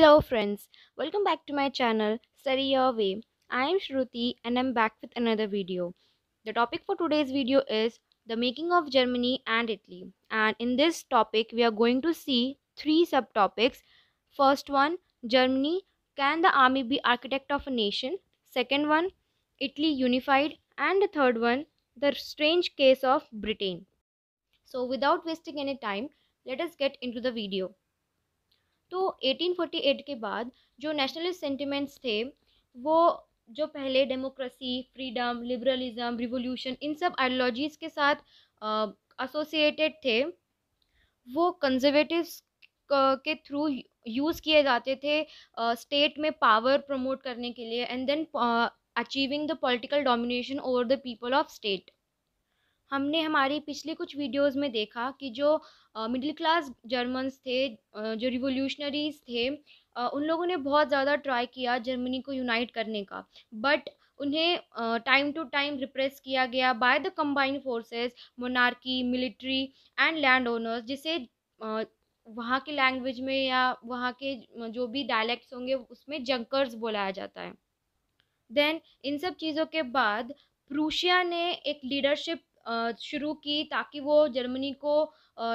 Hello friends, welcome back to my channel Study Your Way. I am Shruti and I'm back with another video. The topic for today's video is the making of Germany and Italy. And in this topic we are going to see three subtopics. First one, Germany, can the army be architect of a nation? Second one, Italy unified and the third one, the strange case of Britain. So without wasting any time, let us get into the video. तो 1848 के बाद जो nationalist sentiments थे वो जो पहले democracy freedom liberalism revolution इन सब आइडियोलॉजीज़ के साथ एसोसिएटेड थे वो कंजर्वेटिव्स के थ्रू यूज़ किए जाते थे स्टेट में पावर प्रमोट करने के लिए and then achieving the political domination over the people of state हमने हमारी पिछले कुछ वीडियोस में देखा कि जो मिडिल क्लास जर्मन्स थे जो रिवोल्यूशनरीज थे उन लोगों ने बहुत ज़्यादा ट्राई किया जर्मनी को यूनाइट करने का बट उन्हें टाइम टू टाइम रिप्रेस किया गया by the combined forces monarchy military and land owners जिसे वहाँ के लैंग्वेज में या वहाँ के जो भी डायलैक्ट्स होंगे उसमें जंकर्स बुलाया जाता है देन इन सब चीज़ों के बाद प्रूशिया ने एक लीडरशिप शुरू की ताकि वो जर्मनी को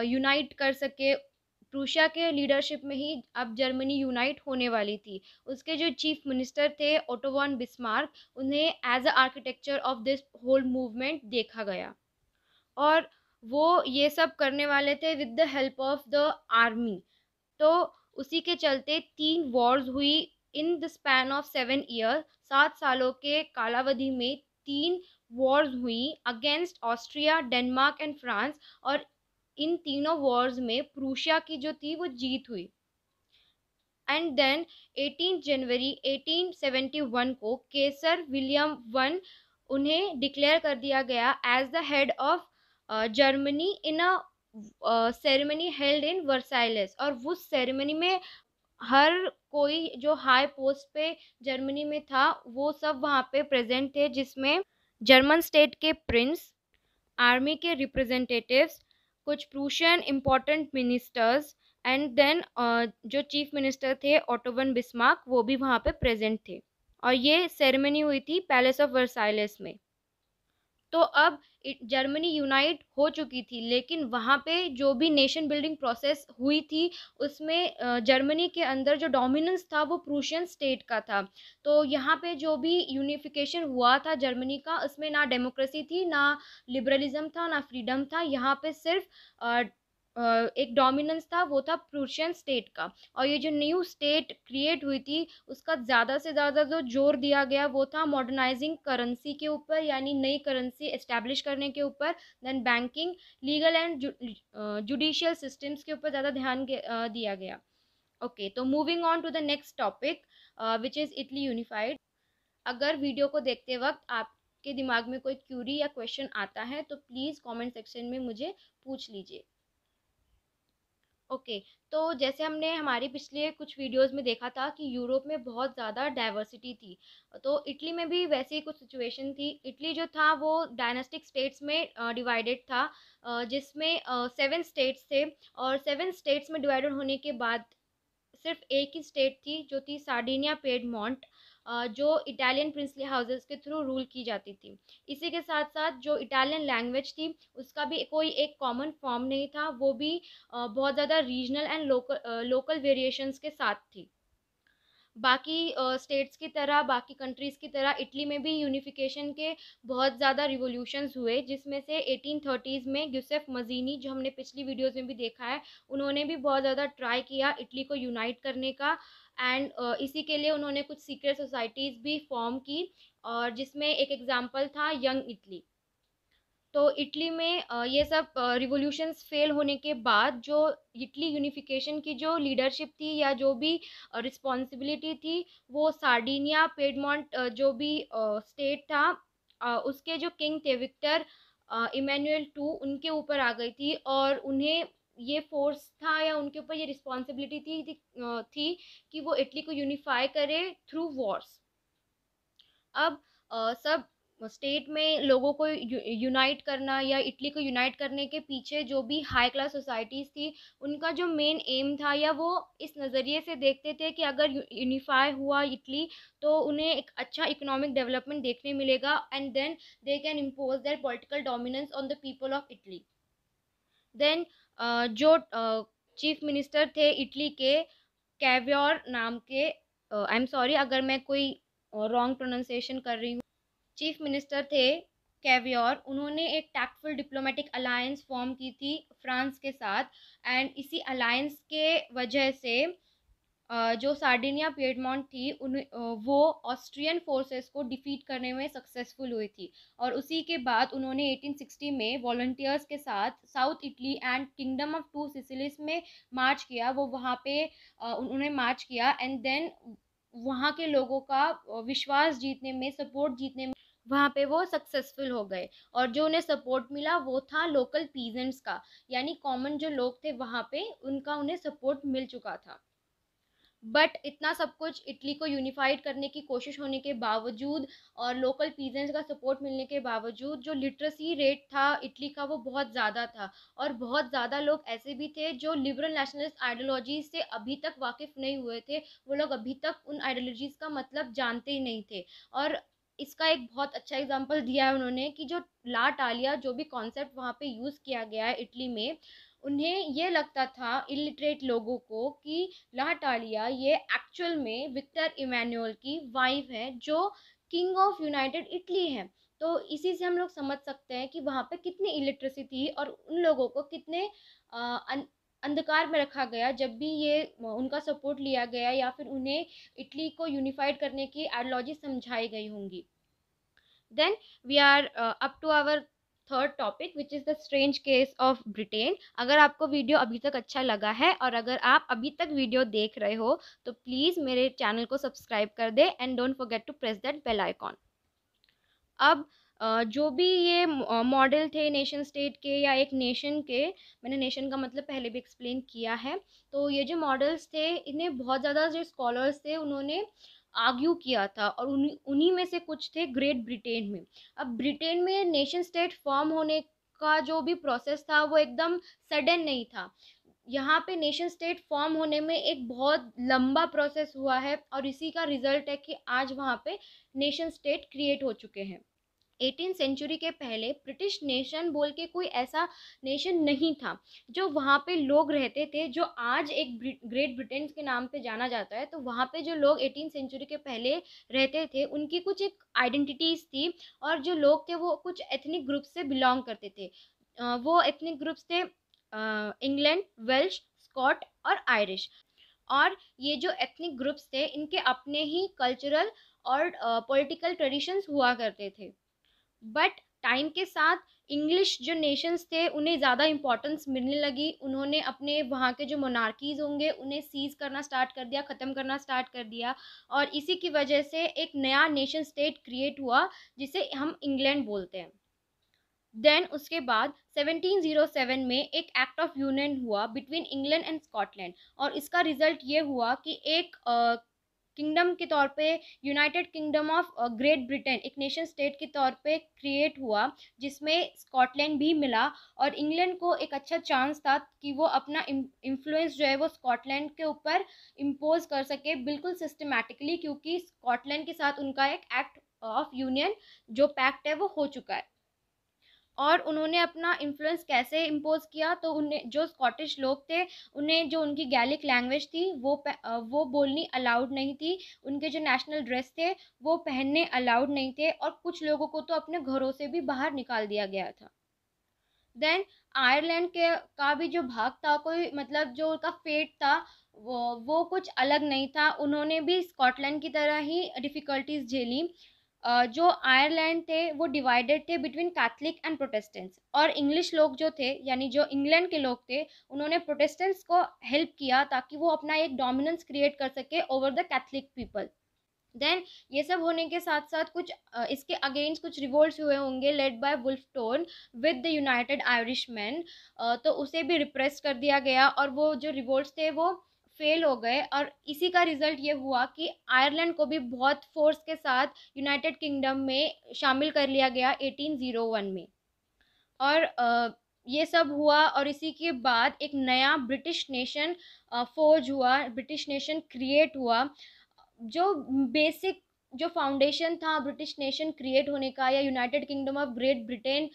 यूनाइट कर सके प्रूशिया के लीडरशिप में ही अब जर्मनी यूनाइट होने वाली थी उसके जो चीफ मिनिस्टर थे ओटोवान बिस्मार्क उन्हें as a architecture of this whole movement देखा गया और वो ये सब करने वाले थे with the help of the army तो उसी के चलते तीन वॉर्स हुई in the span of seven year सात सालों के कालावधि में तीन वॉर्स हुई against Austria Denmark and France और इन तीनों वॉर्स में प्रूशिया की जो थी वो जीत हुई एंड देन 18 जनवरी 1871 को केसर विलियम वन उन्हें डिक्लेयर कर दिया गया as the head of Germany in a ceremony held in Versailles और उस सेरेमनी में हर कोई जो हाई पोस्ट पे जर्मनी में था वो सब वहाँ पे प्रेजेंट थे जिसमें जर्मन स्टेट के प्रिंस आर्मी के रिप्रेजेंटेटिव्स कुछ Prussian important ministers and then जो चीफ मिनिस्टर थे ऑटोवन बिस्मार्क वो भी वहाँ पे प्रेजेंट थे और ये सेरेमनी हुई थी पैलेस ऑफ वर्साइलेस में तो अब जर्मनी यूनाइट हो चुकी थी लेकिन वहाँ पे जो भी नेशन बिल्डिंग प्रोसेस हुई थी उसमें जर्मनी के अंदर जो डोमिनेंस था वो प्रूशियन स्टेट का था तो यहाँ पे जो भी यूनिफिकेशन हुआ था जर्मनी का उसमें ना डेमोक्रेसी थी ना लिबरलिज्म था ना फ्रीडम था यहाँ पे सिर्फ एक डोमिनेंस था वो था प्रूशियन स्टेट का और ये जो न्यू स्टेट क्रिएट हुई थी उसका ज़्यादा से ज़्यादा जो जोर दिया गया वो था मॉडर्नाइजिंग करेंसी के ऊपर यानी नई करेंसी इस्टेब्लिश करने के ऊपर then banking legal and judicial systems के ऊपर ज़्यादा ध्यान दिया गया ओके तो moving on to the next topic which is Italy unified अगर वीडियो को देखते वक्त आपके दिमाग में कोई क्यूरी या क्वेश्चन आता है तो प्लीज़ कमेंट सेक्शन में मुझे पूछ लीजिए ओके okay, तो जैसे हमने हमारी पिछले कुछ वीडियोस में देखा था कि यूरोप में बहुत ज़्यादा डाइवर्सिटी थी तो इटली में भी वैसे ही कुछ सिचुएशन थी इटली जो था वो डायनेस्टिक स्टेट्स में डिवाइडेड था जिसमें सेवन स्टेट्स थे और सेवन स्टेट्स में डिवाइडेड होने के बाद सिर्फ एक ही स्टेट थी जो थी सार्डिनिया मॉन्ट जो इटालियन प्रिंसली हाउसेस के थ्रू रूल की जाती थी इसी के साथ साथ जो इटालियन लैंग्वेज थी उसका भी कोई एक कॉमन फॉर्म नहीं था वो भी बहुत ज़्यादा regional and local local variations के साथ थी बाकी स्टेट्स की तरह बाकी कंट्रीज़ की तरह इटली में भी यूनिफिकेशन के बहुत ज़्यादा रिवोल्यूशन हुए जिसमें से एटीन थर्टीज़ में यूसेफ मजीनी जो हमने पिछली वीडियोज़ में भी देखा है उन्होंने भी बहुत ज़्यादा ट्राई किया इटली को यूनाइट करने का एंड uh, इसी के लिए उन्होंने कुछ सीक्रेट सोसाइटीज़ भी फॉर्म की और जिसमें एक एग्ज़ाम्पल था यंग इटली तो इटली में ये सब रिवोल्यूशंस फेल होने के बाद जो इटली यूनिफिकेशन की जो लीडरशिप थी या जो भी रिस्पॉन्सिबिलिटी थी वो सार्डिनिया पेडमोंट जो भी स्टेट था उसके जो किंग थे विक्टर इमैनुअल टू उनके ऊपर आ गई थी और उन्हें ये फोर्स था या उनके ऊपर ये रिस्पॉन्सिबिलिटी थी थी कि वो इटली को यूनिफाई करे थ्रू वॉर्स अब आ, सब स्टेट में लोगों को यूनाइट करना या इटली को यूनाइट करने के पीछे जो भी हाई क्लास सोसाइटीज़ थी उनका जो मेन एम था या वो इस नज़रिए से देखते थे कि अगर यूनिफाई हुआ इटली तो उन्हें एक अच्छा इकोनॉमिक डेवलपमेंट देखने मिलेगा and then they can impose their political dominance on the people of Italy then जो चीफ uh, मिनिस्टर थे इटली के कैव्योर नाम के आई एम सॉरी अगर मैं कोई रॉन्ग प्रोनाउंसिएशन कर रही हूँ चीफ मिनिस्टर थे कैवियर उन्होंने एक टैक्टफुल डिप्लोमेटिक अलायंस फॉर्म की थी फ्रांस के साथ एंड इसी अलायंस के वजह से जो सार्डिनिया पेडमॉन्ट थी उन वो ऑस्ट्रियन फोर्सेस को डिफीट करने में सक्सेसफुल हुई थी और उसी के बाद उन्होंने 1860 में वॉल्टियर्स के साथ south Italy and kingdom of two Sicilies में मार्च किया वो वहाँ पे उन्होंने मार्च किया एंड देन वहाँ के लोगों का विश्वास जीतने में सपोर्ट जीतने में वहाँ पे वो सक्सेसफुल हो गए और जो उन्हें सपोर्ट मिला वो था लोकल पीजेंट्स का यानी कॉमन जो लोग थे वहाँ पे उनका उन्हें सपोर्ट मिल चुका था बट इतना सब कुछ इटली को यूनिफाइड करने की कोशिश होने के बावजूद और लोकल पीजेंट्स का सपोर्ट मिलने के बावजूद जो लिटरेसी रेट था इटली का वो बहुत ज़्यादा था और बहुत ज़्यादा लोग ऐसे भी थे जो लिबरल नेशनलिस्ट आइडियोलॉजी से अभी तक वाकिफ़ नहीं हुए थे वो लोग अभी तक उन आइडियोलॉजीज़ का मतलब जानते ही नहीं थे और इसका एक बहुत अच्छा एग्जांपल दिया है उन्होंने कि जो ला टालिया जो भी कॉन्सेप्ट वहाँ पे यूज़ किया गया है इटली में उन्हें ये लगता था इलिटरेट लोगों को कि ला टालिया ये एक्चुअल में विक्टर इमैनुअल की वाइफ है जो किंग ऑफ यूनाइटेड इटली है तो इसी से हम लोग समझ सकते हैं कि वहाँ पे कितनी इलिटरेसी थी और उन लोगों को कितने आ, अन, अंधकार में रखा गया जब भी ये उनका सपोर्ट लिया गया या फिर उन्हें इटली को यूनिफाइड करने की आइडियोलॉजी समझाई गई होंगी then we are up to our third topic which is the strange case of Britain अगर आपको वीडियो अभी तक अच्छा लगा है और अगर आप अभी तक वीडियो देख रहे हो तो प्लीज़ मेरे चैनल को सब्सक्राइब कर दे and don't forget to press that bell icon अब जो भी ये मॉडल थे नेशन स्टेट के या एक नेशन के मैंने नेशन का मतलब पहले भी एक्सप्लेन किया है तो ये जो मॉडल्स थे इन्हें बहुत ज़्यादा जो स्कॉलर्स थे उन्होंने आर्ग्यू किया था और उन्हीं उन्हीं में से कुछ थे ग्रेट ब्रिटेन में अब ब्रिटेन में नेशन स्टेट फॉर्म होने का जो भी प्रोसेस था वो एकदम सडन नहीं था यहाँ पे नेशन स्टेट फॉर्म होने में एक बहुत लंबा प्रोसेस हुआ है और इसी का रिजल्ट है कि आज वहाँ पे नेशन स्टेट क्रिएट हो चुके हैं एटीन सेंचुरी के पहले ब्रिटिश नेशन बोल के कोई ऐसा नेशन नहीं था जो वहाँ पे लोग रहते थे जो आज एक ग्रेट ब्रिटेन के नाम पे जाना जाता है तो वहाँ पे जो लोग एटीन सेंचुरी के पहले रहते थे उनकी कुछ एक आइडेंटिटीज़ थी और जो लोग थे वो कुछ एथनिक ग्रुप से बिलोंग करते थे वो एथनिक ग्रुप्स थे इंग्लैंड वेल्श स्कॉट और आयरिश और ये जो एथनिक ग्रुप्स थे इनके अपने ही कल्चरल और पॉलिटिकल ट्रेडिशंस हुआ करते थे बट टाइम के साथ इंग्लिश जो नेशंस थे उन्हें ज़्यादा इम्पोर्टेंस मिलने लगी उन्होंने अपने वहाँ के जो मोनार्कीज़ होंगे उन्हें सीज़ करना स्टार्ट कर दिया ख़त्म करना स्टार्ट कर दिया और इसी की वजह से एक नया नेशन स्टेट क्रिएट हुआ जिसे हम इंग्लैंड बोलते हैं देन उसके बाद 1707 में एक एक्ट ऑफ यूनियन हुआ बिटवीन इंग्लैंड एंड स्कॉटलैंड और इसका रिजल्ट ये हुआ कि एक किंगडम के तौर पे United Kingdom of Great Britain एक नेशन स्टेट के तौर पे क्रिएट हुआ जिसमें स्कॉटलैंड भी मिला और इंग्लैंड को एक अच्छा चांस था कि वो अपना इन्फ्लुएंस जो है वो स्कॉटलैंड के ऊपर इम्पोज कर सके बिल्कुल सिस्टमेटिकली क्योंकि स्कॉटलैंड के साथ उनका एक एक्ट ऑफ यूनियन जो पैक्ट है वो हो चुका है और उन्होंने अपना इन्फ्लुएंस कैसे इम्पोज किया तो उन्हें जो स्कॉटिश लोग थे उन्हें जो उनकी गैलिक लैंग्वेज थी वो वो बोलनी अलाउड नहीं थी उनके जो नेशनल ड्रेस थे वो पहनने अलाउड नहीं थे और कुछ लोगों को तो अपने घरों से भी बाहर निकाल दिया गया था देन आयरलैंड के का भी जो भाग था कोई मतलब जो उनका फेट था वो वो कुछ अलग नहीं था उन्होंने भी स्कॉटलैंड की तरह ही डिफ़िकल्टीज झेली जो आयरलैंड थे वो डिवाइडेड थे बिटवीन कैथलिक एंड प्रोटेस्टेंट्स और इंग्लिश लोग जो थे यानी जो इंग्लैंड के लोग थे उन्होंने प्रोटेस्टेंट्स को हेल्प किया ताकि वो अपना एक डोमिनेंस क्रिएट कर सके over the Catholic people then ये सब होने के साथ साथ कुछ इसके अगेंस्ट कुछ रिवोल्ट हुए होंगे led by Wolfe Tone with the United Irish man तो उसे भी रिप्रेस कर दिया गया और वो जो रिवोल्ट थे वो फेल हो गए और इसी का रिजल्ट ये हुआ कि आयरलैंड को भी बहुत फोर्स के साथ यूनाइटेड किंगडम में शामिल कर लिया गया 1801 में और ये सब हुआ और इसी के बाद एक नया ब्रिटिश नेशन फौज हुआ ब्रिटिश नेशन क्रिएट हुआ जो बेसिक जो फाउंडेशन था ब्रिटिश नेशन क्रिएट होने का या United Kingdom of Great Britain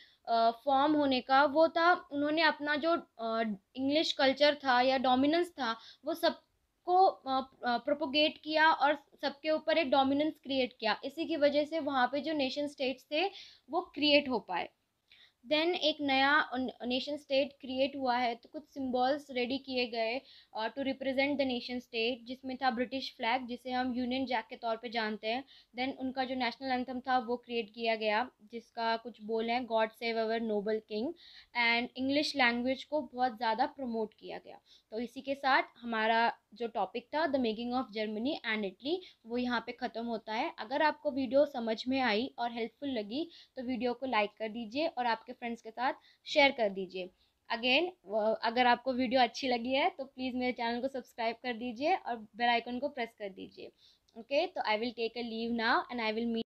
form होने का वो था उन्होंने अपना जो इंग्लिश कल्चर था या डोमिनेंस था वो सब को प्रोपोगेट किया और सबके ऊपर एक डोमिनेंस क्रिएट किया इसी की वजह से वहाँ पे जो नेशन स्टेट्स थे वो क्रिएट हो पाए देन एक नया नेशन स्टेट क्रिएट हुआ है तो कुछ सिंबल्स रेडी किए गए to represent the nation state जिसमें था ब्रिटिश फ्लैग जिसे हम यूनियन जैक के तौर पे जानते हैं देन उनका जो नेशनल एंथम था वो क्रिएट किया गया जिसका कुछ बोल हैं God save our noble king and English language को बहुत ज़्यादा प्रमोट किया गया तो इसी के साथ हमारा जो टॉपिक था the making of Germany and Italy वो यहाँ पे ख़त्म होता है अगर आपको वीडियो समझ में आई और हेल्पफुल लगी तो वीडियो को लाइक कर दीजिए और आपके फ्रेंड्स के साथ शेयर कर दीजिए अगेन अगर आपको वीडियो अच्छी लगी है तो प्लीज़ मेरे चैनल को सब्सक्राइब कर दीजिए और बेलाइकन को प्रेस कर दीजिए ओके तो I will take a leave now and I will meet